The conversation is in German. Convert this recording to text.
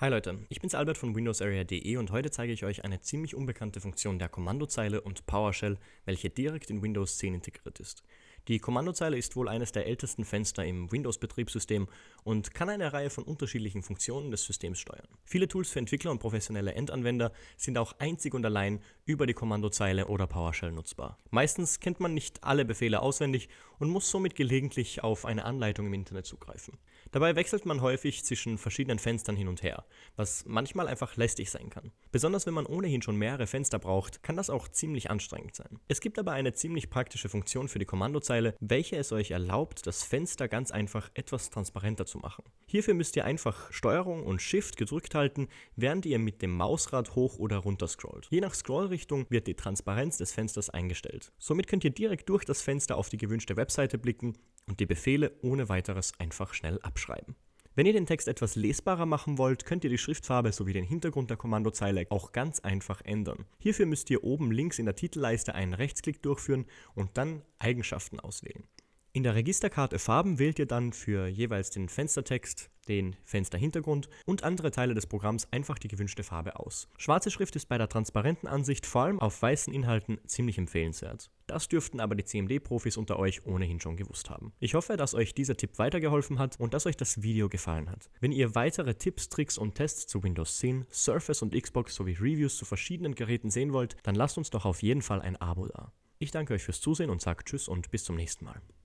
Hi Leute, ich bin's Albert von WindowsArea.de und heute zeige ich euch eine ziemlich unbekannte Funktion der Kommandozeile und PowerShell, welche direkt in Windows 10 integriert ist. Die Kommandozeile ist wohl eines der ältesten Fenster im Windows-Betriebssystem und kann eine Reihe von unterschiedlichen Funktionen des Systems steuern. Viele Tools für Entwickler und professionelle Endanwender sind auch einzig und allein über die Kommandozeile oder PowerShell nutzbar. Meistens kennt man nicht alle Befehle auswendig und muss somit gelegentlich auf eine Anleitung im Internet zugreifen. Dabei wechselt man häufig zwischen verschiedenen Fenstern hin und her, was manchmal einfach lästig sein kann. Besonders wenn man ohnehin schon mehrere Fenster braucht, kann das auch ziemlich anstrengend sein. Es gibt aber eine ziemlich praktische Funktion für die Kommandozeile, Codezeile, welche es euch erlaubt, das Fenster ganz einfach etwas transparenter zu machen. Hierfür müsst ihr einfach Steuerung und Shift gedrückt halten, während ihr mit dem Mausrad hoch oder runter scrollt. Je nach Scrollrichtung wird die Transparenz des Fensters eingestellt. Somit könnt ihr direkt durch das Fenster auf die gewünschte Webseite blicken und die Befehle ohne weiteres einfach schnell abschreiben. Wenn ihr den Text etwas lesbarer machen wollt, könnt ihr die Schriftfarbe sowie den Hintergrund der Kommandozeile auch ganz einfach ändern. Hierfür müsst ihr oben links in der Titelleiste einen Rechtsklick durchführen und dann Eigenschaften auswählen. In der Registerkarte Farben wählt ihr dann für jeweils den Fenstertext, den Fensterhintergrund und andere Teile des Programms einfach die gewünschte Farbe aus. Schwarze Schrift ist bei der transparenten Ansicht vor allem auf weißen Inhalten ziemlich empfehlenswert. Das dürften aber die CMD-Profis unter euch ohnehin schon gewusst haben. Ich hoffe, dass euch dieser Tipp weitergeholfen hat und dass euch das Video gefallen hat. Wenn ihr weitere Tipps, Tricks und Tests zu Windows 10, Surface und Xbox sowie Reviews zu verschiedenen Geräten sehen wollt, dann lasst uns doch auf jeden Fall ein Abo da. Ich danke euch fürs Zusehen und sage Tschüss und bis zum nächsten Mal.